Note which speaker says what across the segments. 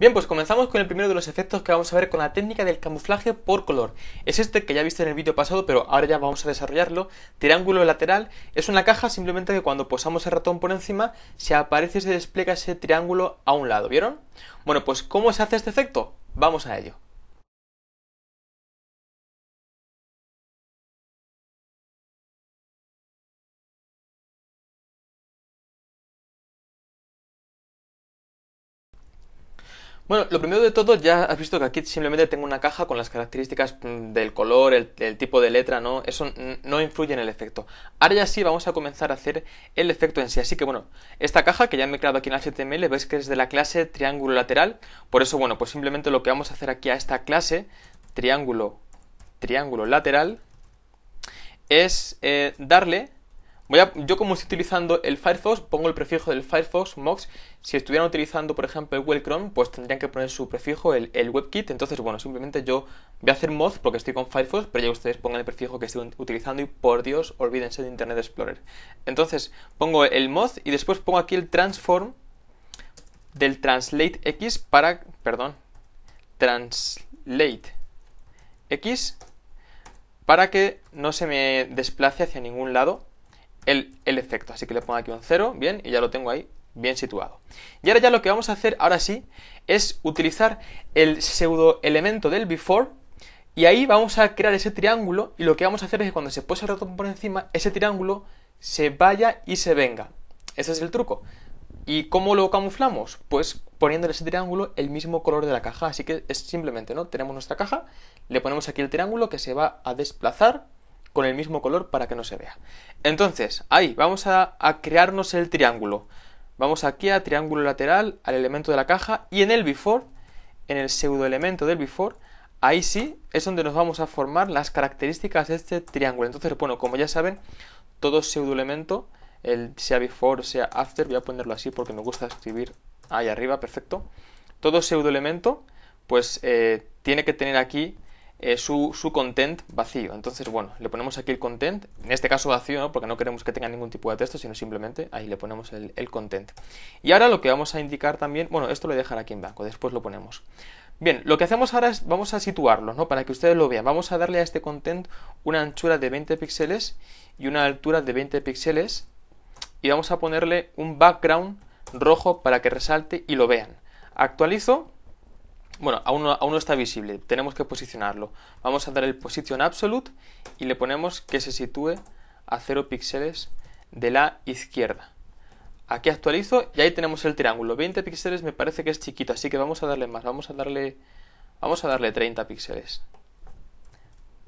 Speaker 1: Bien, pues comenzamos con el primero de los efectos que vamos a ver con la técnica del camuflaje por color. Es este que ya viste en el vídeo pasado, pero ahora ya vamos a desarrollarlo. Triángulo lateral es una caja simplemente que cuando posamos el ratón por encima se aparece y se despliega ese triángulo a un lado, ¿vieron? Bueno, pues ¿cómo se hace este efecto? Vamos a ello. Bueno, lo primero de todo, ya has visto que aquí simplemente tengo una caja con las características mm, del color, el, tipo de letra, ¿no? Eso no influye en el efecto. Ahora ya sí vamos a comenzar a hacer el efecto en sí. Así que bueno, esta caja que ya me he creado aquí en HTML, veis que es de la clase triángulo lateral. Por eso, bueno, pues simplemente lo que vamos a hacer aquí a esta clase, triángulo, triángulo lateral, es eh, darle yo como estoy utilizando el Firefox, pongo el prefijo del Firefox Mox. Si estuvieran utilizando, por ejemplo, el WebChrome, Chrome, pues tendrían que poner su prefijo, el, WebKit. Entonces, bueno, simplemente yo voy a hacer mod porque estoy con Firefox, pero ya ustedes pongan el prefijo que estoy utilizando y, por Dios, olvídense de Internet Explorer. Entonces, pongo el mod y después pongo aquí el transform del translate x para, perdón, translate x para que no se me desplace hacia ningún lado el, efecto. Así que le pongo aquí un 0, bien, y ya lo tengo ahí bien situado. Y ahora ya lo que vamos a hacer, ahora sí, es utilizar el pseudo elemento del before y ahí vamos a crear ese triángulo y lo que vamos a hacer es que cuando se pose el ratón por encima, ese triángulo se vaya y se venga. Ese es el truco. ¿Y cómo lo camuflamos? Pues poniéndole ese triángulo el mismo color de la caja. Así que es simplemente, ¿no? Tenemos nuestra caja, le ponemos aquí el triángulo que se va a desplazar con el mismo color para que no se vea. Entonces, ahí, vamos a, crearnos el triángulo. Vamos aquí a triángulo lateral, al elemento de la caja y en el before, en el pseudo elemento del before, ahí sí es donde nos vamos a formar las características de este triángulo. Entonces, bueno, como ya saben, todo pseudo elemento, el sea before o sea after, voy a ponerlo así porque me gusta escribir ahí arriba, perfecto. Todo pseudo elemento, pues eh, tiene que tener aquí eh, su, su, content vacío. Entonces, bueno, le ponemos aquí el content, en este caso vacío, porque no queremos que tenga ningún tipo de texto, sino simplemente ahí le ponemos el, content. Y ahora lo que vamos a indicar también, bueno, esto lo voy aquí en blanco, después lo ponemos. Bien, lo que hacemos ahora es vamos a situarlo ¿no? Para que ustedes lo vean. Vamos a darle a este content una anchura de 20 píxeles y una altura de 20 píxeles y vamos a ponerle un background rojo para que resalte y lo vean. Actualizo bueno, aún no, aún no, está visible, tenemos que posicionarlo. Vamos a dar el position absolute y le ponemos que se sitúe a 0 píxeles de la izquierda. Aquí actualizo y ahí tenemos el triángulo. 20 píxeles me parece que es chiquito, así que vamos a darle más, vamos a darle vamos a darle 30 píxeles.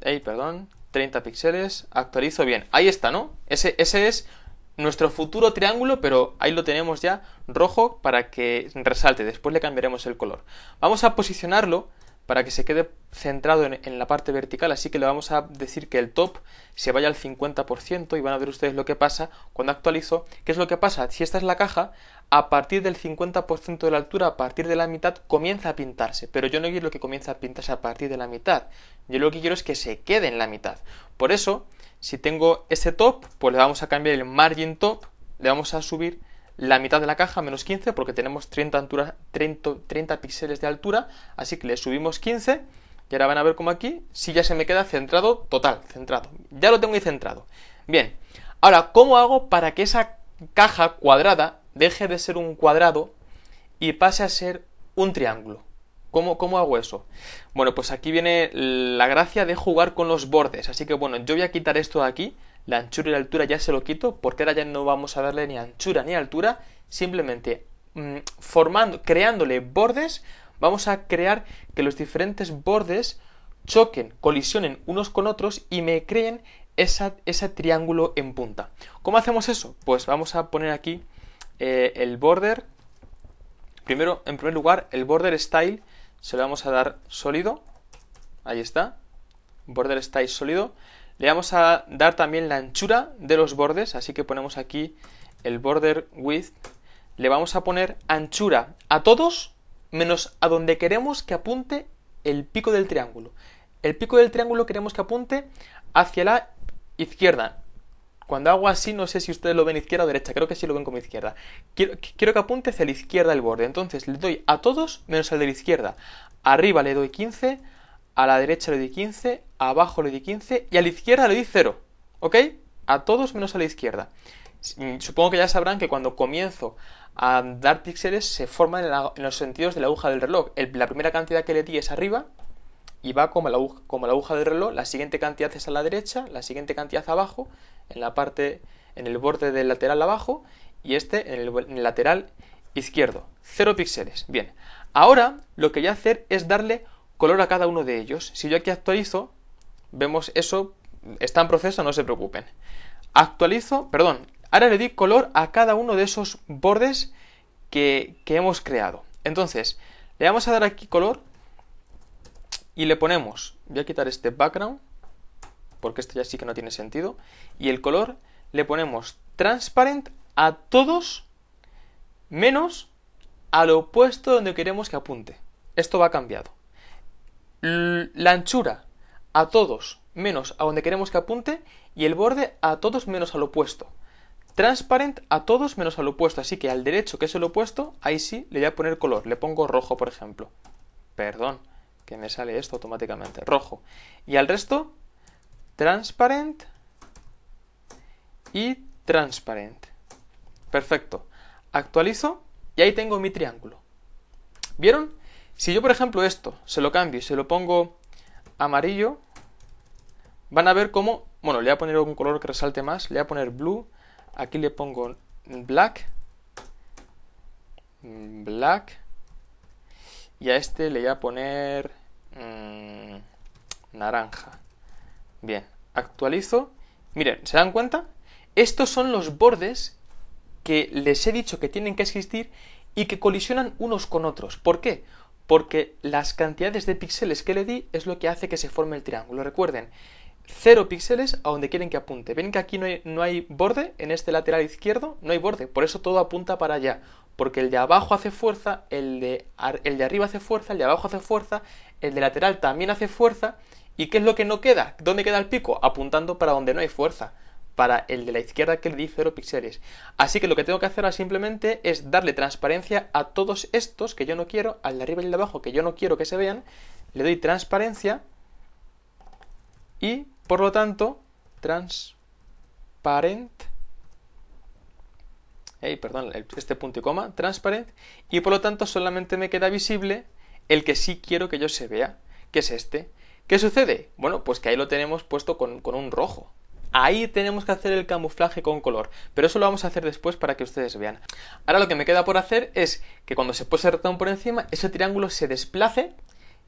Speaker 1: Ey, perdón, 30 píxeles, actualizo bien. Ahí está, ¿no? Ese, ese es nuestro futuro triángulo, pero ahí lo tenemos ya rojo para que resalte, después le cambiaremos el color. Vamos a posicionarlo para que se quede centrado en, la parte vertical, así que le vamos a decir que el top se vaya al 50% y van a ver ustedes lo que pasa cuando actualizo. ¿Qué es lo que pasa? Si esta es la caja, a partir del 50% de la altura, a partir de la mitad, comienza a pintarse, pero yo no quiero que comience a pintarse a partir de la mitad, yo lo que quiero es que se quede en la mitad. Por eso si tengo ese top, pues le vamos a cambiar el margin top, le vamos a subir la mitad de la caja menos 15 porque tenemos 30, altura, 30, 30 píxeles de altura, así que le subimos 15 y ahora van a ver como aquí, si ya se me queda centrado, total, centrado. Ya lo tengo ahí centrado. Bien, ahora, ¿cómo hago para que esa caja cuadrada deje de ser un cuadrado y pase a ser un triángulo? ¿Cómo, hago eso? Bueno, pues aquí viene la gracia de jugar con los bordes. Así que bueno, yo voy a quitar esto de aquí. La anchura y la altura ya se lo quito porque ahora ya no vamos a darle ni anchura ni altura. Simplemente mm, formando, creándole bordes, vamos a crear que los diferentes bordes choquen, colisionen unos con otros y me creen esa, ese triángulo en punta. ¿Cómo hacemos eso? Pues vamos a poner aquí eh, el border. Primero, en primer lugar, el border style se lo vamos a dar sólido, ahí está, border style sólido, le vamos a dar también la anchura de los bordes, así que ponemos aquí el border width, le vamos a poner anchura a todos menos a donde queremos que apunte el pico del triángulo. El pico del triángulo queremos que apunte hacia la izquierda, cuando hago así, no sé si ustedes lo ven izquierda o derecha, creo que sí lo ven como izquierda. Quiero, que apunte hacia la izquierda el borde, entonces le doy a todos menos al de la izquierda. Arriba le doy 15, a la derecha le doy 15, abajo le doy 15 y a la izquierda le doy 0. ¿Ok? A todos menos a la izquierda. Mm, supongo que ya sabrán que cuando comienzo a dar píxeles se forman en, los sentidos de la aguja del reloj. la primera cantidad que le di es arriba y va como la, como la aguja del reloj. La siguiente cantidad es a la derecha, la siguiente cantidad abajo en la parte, en el borde del lateral abajo y este en el, lateral izquierdo. 0 píxeles. Bien. Ahora lo que voy a hacer es darle color a cada uno de ellos. Si yo aquí actualizo, vemos eso, está en proceso, no se preocupen. Actualizo, perdón, ahora le di color a cada uno de esos bordes que, que hemos creado. Entonces, le vamos a dar aquí color y le ponemos, voy a quitar este background, porque esto ya sí que no tiene sentido. Y el color le ponemos transparent a todos menos al opuesto donde queremos que apunte. Esto va cambiado. La anchura a todos menos a donde queremos que apunte y el borde a todos menos al opuesto. Transparent a todos menos al opuesto, así que al derecho que es el opuesto, ahí sí le voy a poner color, le pongo rojo por ejemplo. Perdón, que me sale esto automáticamente, rojo. Y al resto transparent y transparent. Perfecto. Actualizo y ahí tengo mi triángulo. ¿Vieron? Si yo, por ejemplo, esto se lo cambio y se lo pongo amarillo, van a ver cómo, bueno, le voy a poner un color que resalte más, le voy a poner blue, aquí le pongo black, black, y a este le voy a poner mm, naranja. Bien, actualizo. Miren, ¿se dan cuenta? Estos son los bordes que les he dicho que tienen que existir y que colisionan unos con otros. ¿Por qué? Porque las cantidades de píxeles que le di es lo que hace que se forme el triángulo. Recuerden, cero píxeles a donde quieren que apunte. Ven que aquí no hay, borde, en este lateral izquierdo no hay borde, por eso todo apunta para allá. Porque el de abajo hace fuerza, el de, el de arriba hace fuerza, el de abajo hace fuerza, el de lateral también hace fuerza ¿Y qué es lo que no queda? ¿Dónde queda el pico? Apuntando para donde no hay fuerza, para el de la izquierda que le di 0 píxeles. Así que lo que tengo que hacer ahora simplemente es darle transparencia a todos estos que yo no quiero, al de arriba y al de abajo que yo no quiero que se vean, le doy transparencia y por lo tanto transparent perdón, este punto y coma, transparent, y por lo tanto solamente me queda visible el que sí quiero que yo se vea, que es este. ¿Qué sucede? Bueno, pues que ahí lo tenemos puesto con, un rojo. Ahí tenemos que hacer el camuflaje con color, pero eso lo vamos a hacer después para que ustedes vean. Ahora lo que me queda por hacer es que cuando se pone el ratón por encima, ese triángulo se desplace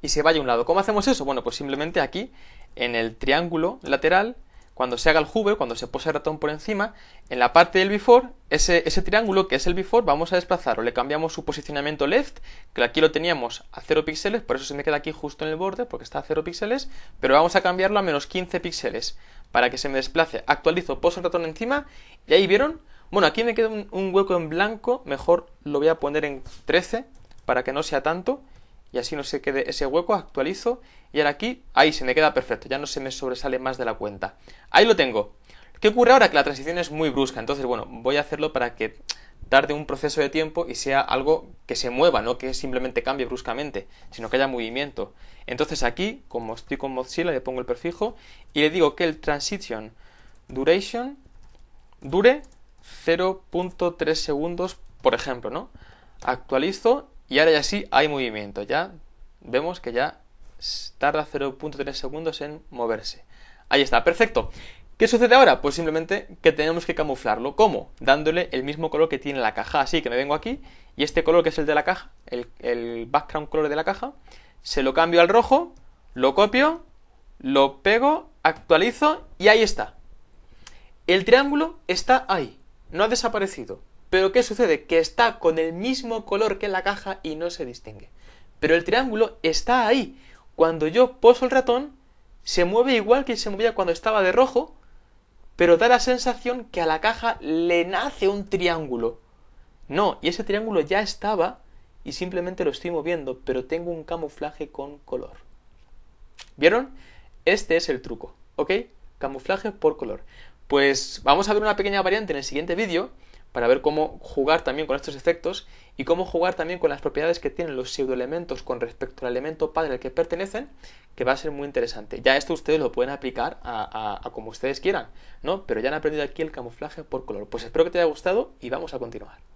Speaker 1: y se vaya a un lado. ¿Cómo hacemos eso? Bueno, pues simplemente aquí, en el triángulo lateral, cuando se haga el hover, cuando se pose el ratón por encima, en la parte del before, ese, triángulo que es el before, vamos a desplazarlo. Le cambiamos su posicionamiento left, que aquí lo teníamos a 0 píxeles, por eso se me queda aquí justo en el borde, porque está a 0 píxeles, pero vamos a cambiarlo a menos 15 píxeles, para que se me desplace. Actualizo, poso el ratón encima, y ahí vieron, bueno, aquí me queda un, un hueco en blanco, mejor lo voy a poner en 13, para que no sea tanto, y así no se quede ese hueco, actualizo y ahora aquí, ahí se me queda perfecto, ya no se me sobresale más de la cuenta. Ahí lo tengo. ¿Qué ocurre ahora? Que la transición es muy brusca, entonces bueno, voy a hacerlo para que tarde un proceso de tiempo y sea algo que se mueva, no que simplemente cambie bruscamente, sino que haya movimiento. Entonces aquí, como estoy con Mozilla, le pongo el prefijo y le digo que el transition duration dure 0.3 segundos, por ejemplo, ¿no? Actualizo y ahora ya sí hay movimiento, ya vemos que ya tarda 0.3 segundos en moverse. Ahí está, perfecto. ¿Qué sucede ahora? Pues simplemente que tenemos que camuflarlo. ¿Cómo? Dándole el mismo color que tiene la caja. Así que me vengo aquí y este color que es el de la caja, el, background color de la caja, se lo cambio al rojo, lo copio, lo pego, actualizo y ahí está. El triángulo está ahí, no ha desaparecido. Pero ¿qué sucede? Que está con el mismo color que la caja y no se distingue. Pero el triángulo está ahí. Cuando yo poso el ratón, se mueve igual que se movía cuando estaba de rojo, pero da la sensación que a la caja le nace un triángulo. No, y ese triángulo ya estaba y simplemente lo estoy moviendo, pero tengo un camuflaje con color. ¿Vieron? Este es el truco, ¿ok? Camuflaje por color. Pues vamos a ver una pequeña variante en el siguiente vídeo para ver cómo jugar también con estos efectos y cómo jugar también con las propiedades que tienen los pseudoelementos con respecto al elemento padre al que pertenecen, que va a ser muy interesante. Ya esto ustedes lo pueden aplicar a, como ustedes quieran, ¿no? Pero ya han aprendido aquí el camuflaje por color. Pues espero que te haya gustado y vamos a continuar.